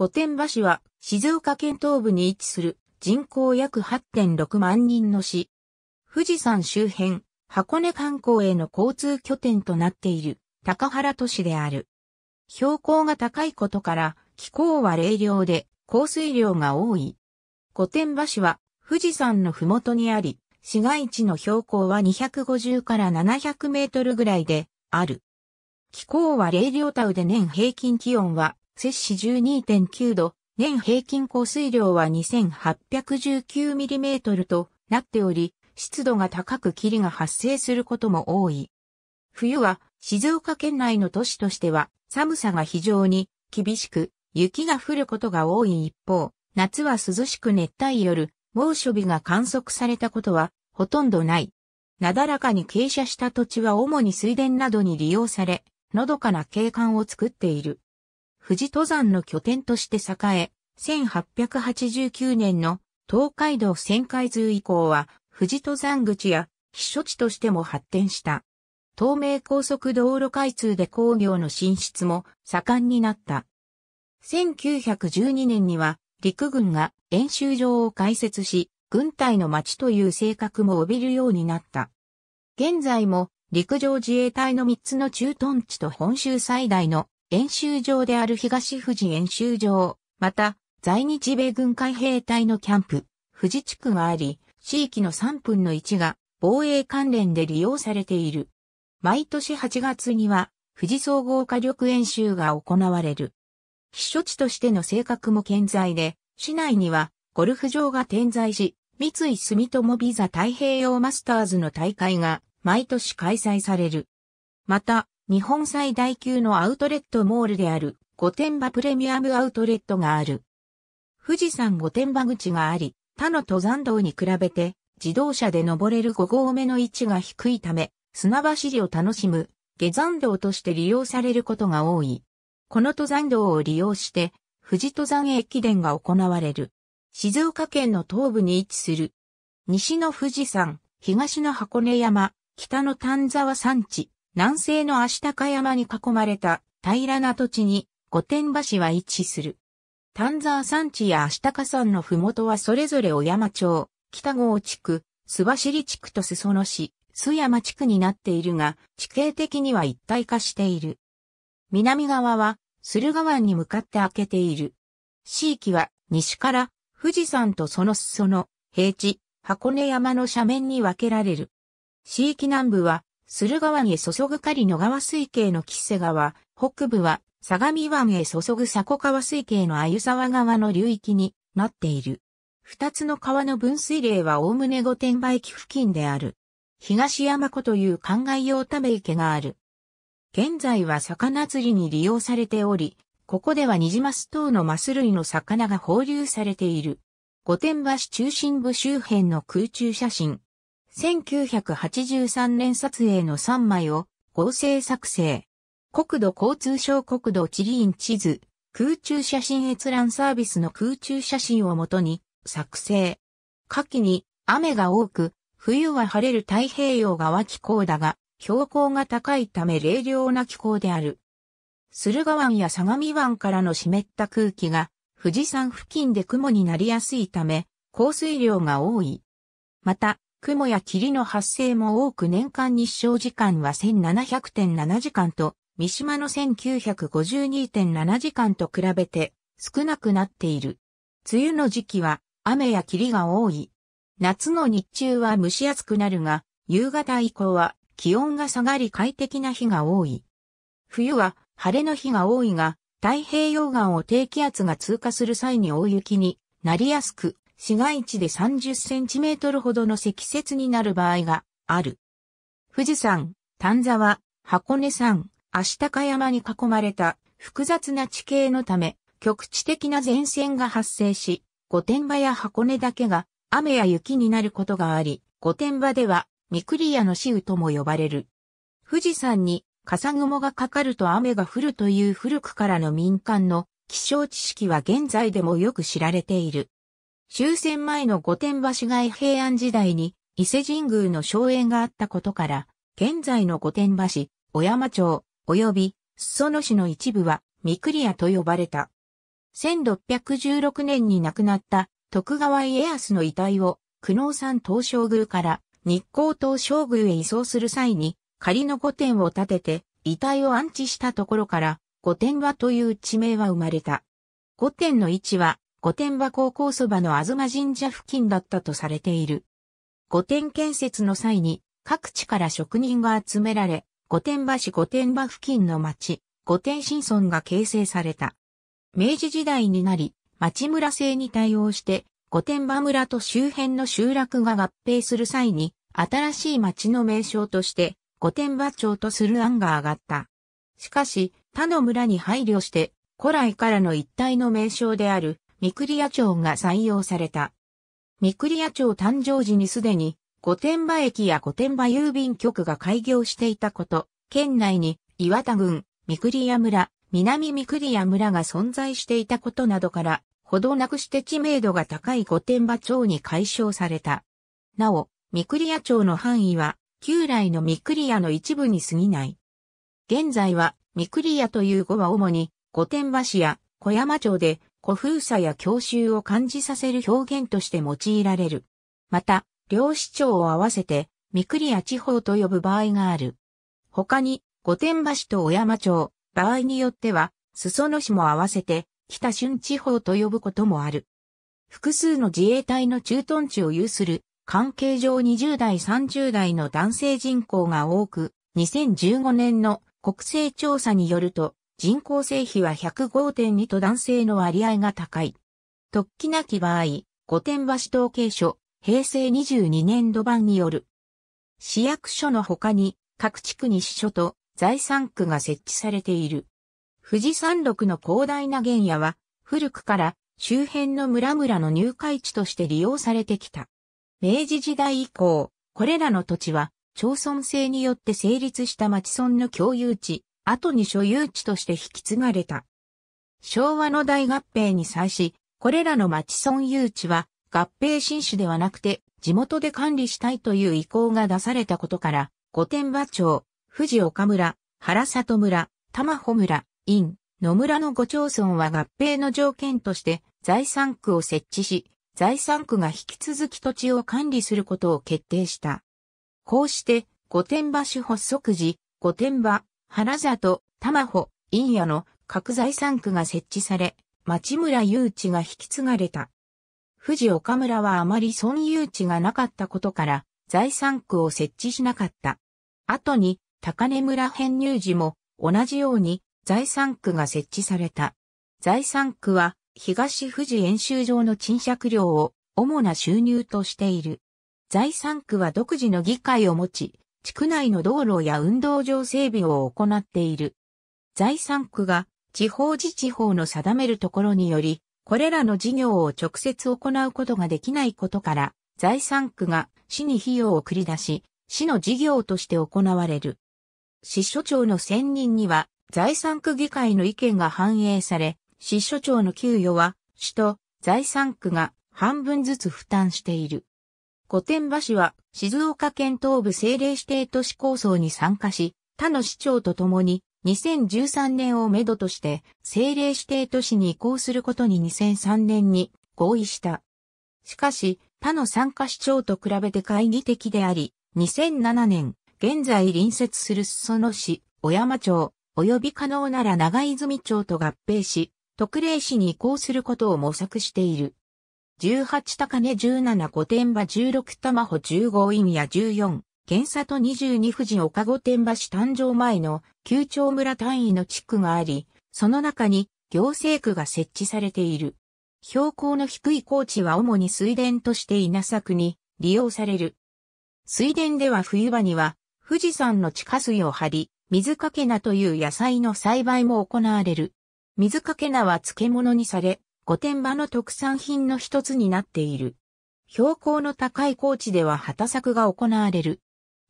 御殿場市は静岡県東部に位置する人口約8.6万人の市。富士山周辺、箱根観光への交通拠点となっている高原都市である。標高が高いことから気候は冷涼で降水量が多い。御殿場市は富士山の麓にあり、市街地の標高は250から700メートルぐらいである。気候は冷涼タウで年平均気温は摂氏12.9度、年平均降水量は 2819mm となっており、湿度が高く霧が発生することも多い。冬は静岡県内の都市としては寒さが非常に厳しく、雪が降ることが多い一方、夏は涼しく熱帯夜、猛暑日が観測されたことはほとんどない。なだらかに傾斜した土地は主に水田などに利用され、のどかな景観を作っている。富士登山の拠点として栄え、1889年の東海道旋回図以降は富士登山口や避暑地としても発展した。東名高速道路開通で工業の進出も盛んになった。1912年には陸軍が演習場を開設し、軍隊の町という性格も帯びるようになった。現在も陸上自衛隊の3つの駐屯地と本州最大の演習場である東富士演習場、また、在日米軍海兵隊のキャンプ、富士地区があり、地域の3分の1が防衛関連で利用されている。毎年8月には、富士総合火力演習が行われる。避暑地としての性格も健在で、市内にはゴルフ場が点在し、三井住友ビザ太平洋マスターズの大会が毎年開催される。また、日本最大級のアウトレットモールである御殿場プレミアムアウトレットがある。富士山御殿場口があり、他の登山道に比べて自動車で登れる5合目の位置が低いため、砂走りを楽しむ下山道として利用されることが多い。この登山道を利用して富士登山駅伝が行われる。静岡県の東部に位置する。西の富士山、東の箱根山、北の丹沢山地、南西の足高山に囲まれた平らな土地に御殿橋は位置する。丹沢山地や足高山の麓はそれぞれ小山町、北郷地区、須走地区と裾野市、須山地区になっているが、地形的には一体化している。南側は、駿河湾に向かって開けている。地域は、西から、富士山とその裾野、平地、箱根山の斜面に分けられる。地域南部は、駿河湾へ注ぐ狩野川水系の木瀬川、北部は相模湾へ注ぐ佐古川水系の鮎沢川の流域になっている。二つの川の分水嶺はおおむね御殿場駅付近である。東山湖という灌漑用ため池がある。現在は魚釣りに利用されており、ここではニジマス等のマス類の魚が放流されている。御殿場市中心部周辺の空中写真。1983年撮影の3枚を合成作成。国土交通省国土地理院地図、空中写真閲覧サービスの空中写真をもとに作成。夏季に雨が多く、冬は晴れる太平洋側気候だが、標高が高いため冷涼な気候である。駿河湾や相模湾からの湿った空気が富士山付近で雲になりやすいため、降水量が多い。また、雲や霧の発生も多く年間日照時間は1700.7時間と、三島の1952.7時間と比べて少なくなっている。梅雨の時期は雨や霧が多い。夏の日中は蒸し暑くなるが、夕方以降は気温が下がり快適な日が多い。冬は晴れの日が多いが、太平洋岸を低気圧が通過する際に大雪になりやすく、市街地で30センチメートルほどの積雪になる場合がある。富士山、丹沢、箱根山、足高山に囲まれた複雑な地形のため、局地的な前線が発生し、御殿場や箱根だけが雨や雪になることがあり、御殿場ではクリ屋の私雨とも呼ばれる。富士山に笠雲がかかると雨が降るという古くからの民間の気象知識は現在でもよく知られている。終戦前の御殿場市街平安時代に伊勢神宮の荘園があったことから、現在の御殿場市、小山町、及び裾野市の一部は三栗屋と呼ばれた。1616年に亡くなった徳川家康の遺体を久能山東照宮から日光東照宮へ移送する際に仮の御殿を建てて遺体を安置したところから御殿場という地名は生まれた。御殿の位置は御殿場高校そばの東神社付近だったとされている。御殿建設の際に各地から職人が集められ、御殿場市御殿場付近の町、御殿新村が形成された。明治時代になり、町村制に対応して、御殿場村と周辺の集落が合併する際に、新しい町の名称として、御殿場町とする案が上がった。しかし、他の村に配慮して、古来からの一体の名称である、三御屋町が採用された。三御屋町誕生時にすでに、御殿場駅や御殿場郵便局が開業していたこと、県内に岩田郡、御栗村、南御栗村が存在していたことなどから、ほどなくして知名度が高い御殿場町に解消された。なお、御栗町の範囲は、旧来の御栗の一部に過ぎない。現在は、御栗という語は主に、御殿場市や小山町で古風さや郷愁を感じさせる表現として用いられる。また、両市長を合わせて、三栗屋地方と呼ぶ場合がある。他に、御殿場市と小山町、場合によっては、裾野市も合わせて、北春地方と呼ぶこともある。複数の自衛隊の駐屯地を有する、関係上20代30代の男性人口が多く、2015年の国勢調査によると、人口性比は105.2と男性の割合が高い。突起なき場合、御殿場市統計所、平成22年度版による。市役所の他に、各地区に支所と財産区が設置されている。富士山麓の広大な原野は、古くから周辺の村々の入会地として利用されてきた。明治時代以降、これらの土地は、町村制によって成立した町村の共有地、後に所有地として引き継がれた。昭和の大合併に際し、これらの町村有地は合併新種ではなくて地元で管理したいという意向が出されたことから、御殿場町、富士岡村、原里村、玉穂村、院、野村の5町村は合併の条件として財産区を設置し、財産区が引き続き土地を管理することを決定した。こうして、御殿場市発足時、御殿場、原里、玉穂、陰谷の各財産区が設置され、町村誘致が引き継がれた。富士岡村はあまり村誘致がなかったことから、財産区を設置しなかった。後に、高根村編入時も、同じように、財産区が設置された。財産区は、東富士演習場の賃借料を、主な収入としている。財産区は独自の議会を持ち、地区内の道路や運動場整備を行っている。財産区が地方自治法の定めるところにより、これらの事業を直接行うことができないことから、財産区が市に費用を繰り出し、市の事業として行われる。市所長の選任には、財産区議会の意見が反映され、市所長の給与は、市と財産区が半分ずつ負担している。御殿場市は静岡県東部政令指定都市構想に参加し、他の市長と共に2013年をめどとして政令指定都市に移行することに2003年に合意した。しかし、他の参加市長と比べて懐疑的であり、2007年、現在隣接する裾野市、小山町、及び可能なら長泉町と合併し、特例市に移行することを模索している。18高根17御殿場16玉穂15院や14、原里22富士岡御殿場市誕生前の旧町村単位の地区があり、その中に行政区が設置されている。標高の低い高地は主に水田として稲作に利用される。水田では冬場には富士山の地下水を張り、水かけ菜という野菜の栽培も行われる。水かけ菜は漬物にされ、御殿場の特産品の一つになっている。標高の高い高地では畑作が行われる。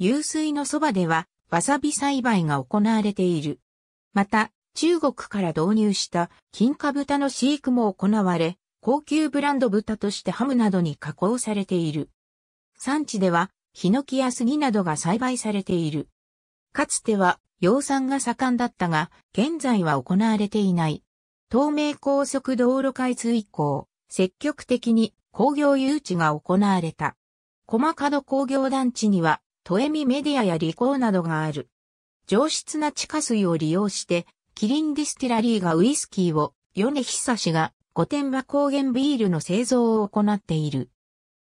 湧水のそばでは、わさび栽培が行われている。また、中国から導入した金華豚の飼育も行われ、高級ブランド豚としてハムなどに加工されている。産地では、ヒノキや杉などが栽培されている。かつては、養蚕が盛んだったが、現在は行われていない。東名高速道路開通以降、積極的に工業誘致が行われた。駒角工業団地には、トエミメディアや理工などがある。上質な地下水を利用して、キリンディスティラリーがウイスキーを、米久氏が御殿場高原ビールの製造を行っている。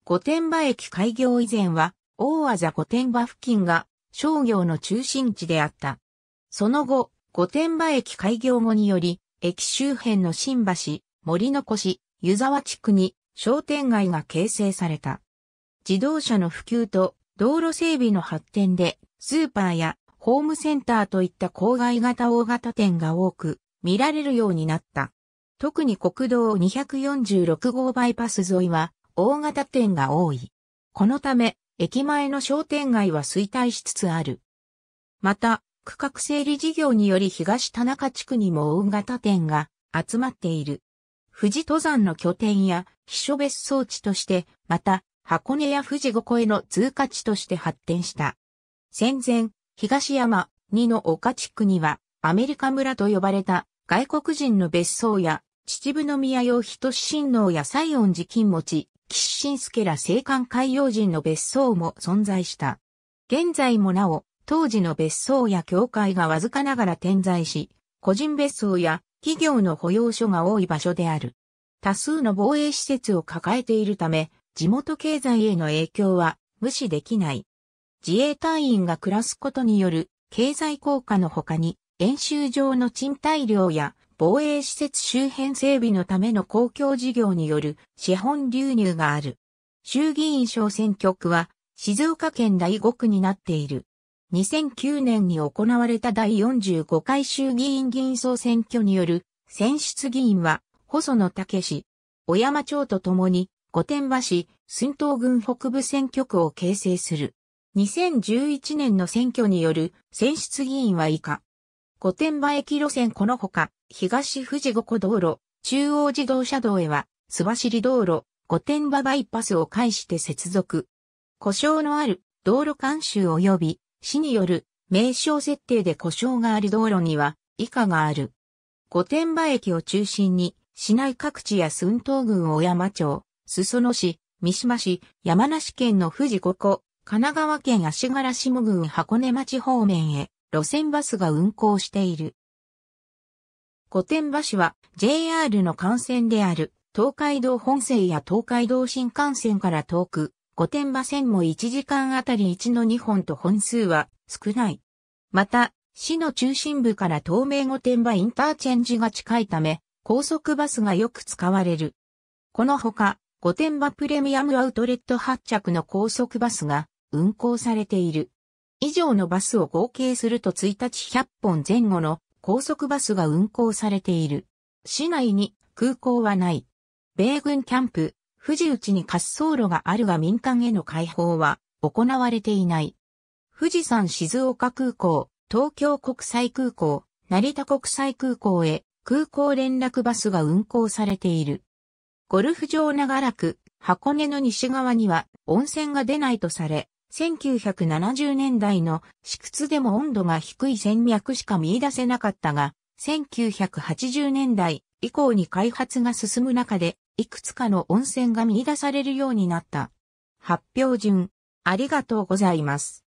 御殿場駅開業以前は、大技御殿場付近が商業の中心地であった。その後、御殿場駅開業後により、駅周辺の新橋、森の越、湯沢地区に商店街が形成された。自動車の普及と道路整備の発展で、スーパーやホームセンターといった郊外型大型店が多く見られるようになった。特に国道246号バイパス沿いは大型店が多い。このため、駅前の商店街は衰退しつつある。また、区画整理事業により東田中地区にも大型店が集まっている。富士登山の拠点や秘書別荘地として、また箱根や富士五湖への通過地として発展した。戦前、東山2の丘地区にはアメリカ村と呼ばれた外国人の別荘や秩父宮用人親王や西園寺金持、岸信介ら青函海洋人の別荘も存在した。現在もなお、当時の別荘や教会がわずかながら点在し、個人別荘や企業の保養所が多い場所である。多数の防衛施設を抱えているため、地元経済への影響は無視できない。自衛隊員が暮らすことによる経済効果の他に、演習場の賃貸料や防衛施設周辺整備のための公共事業による資本流入がある。衆議院小選挙区は静岡県第5区になっている。2009年に行われた第45回衆議院議員総選挙による選出議員は細野武氏、小山町と共に御殿場市寸東郡北部選挙区を形成する。2011年の選挙による選出議員は以下。御殿場駅路線このほか、東富士五湖道路、中央自動車道へは、須走道路、御殿場バイパスを介して接続。故障のある道路監修及び市による名称設定で故障がある道路には以下がある。御殿場駅を中心に市内各地や寸東郡小山町、裾野市、三島市、山梨県の富士五湖、神奈川県足柄下郡箱根町方面へ路線バスが運行している。御殿場市は JR の幹線である東海道本線や東海道新幹線から遠く御殿場線も1時間あたり1の2本と本数は少ない。また、市の中心部から東名御殿場インターチェンジが近いため、高速バスがよく使われる。このほか、御殿場プレミアムアウトレット発着の高速バスが運行されている。以上のバスを合計すると1日100本前後の高速バスが運行されている。市内に空港はない。米軍キャンプ、富士内に滑走路があるが民間への開放は行われていない。富士山静岡空港、東京国際空港、成田国際空港へ空港連絡バスが運行されている。ゴルフ場長らく箱根の西側には温泉が出ないとされ、1970年代の私屈でも温度が低い戦脈しか見出せなかったが、1980年代以降に開発が進む中でいくつかの温泉が見出されるようになった。発表順、ありがとうございます。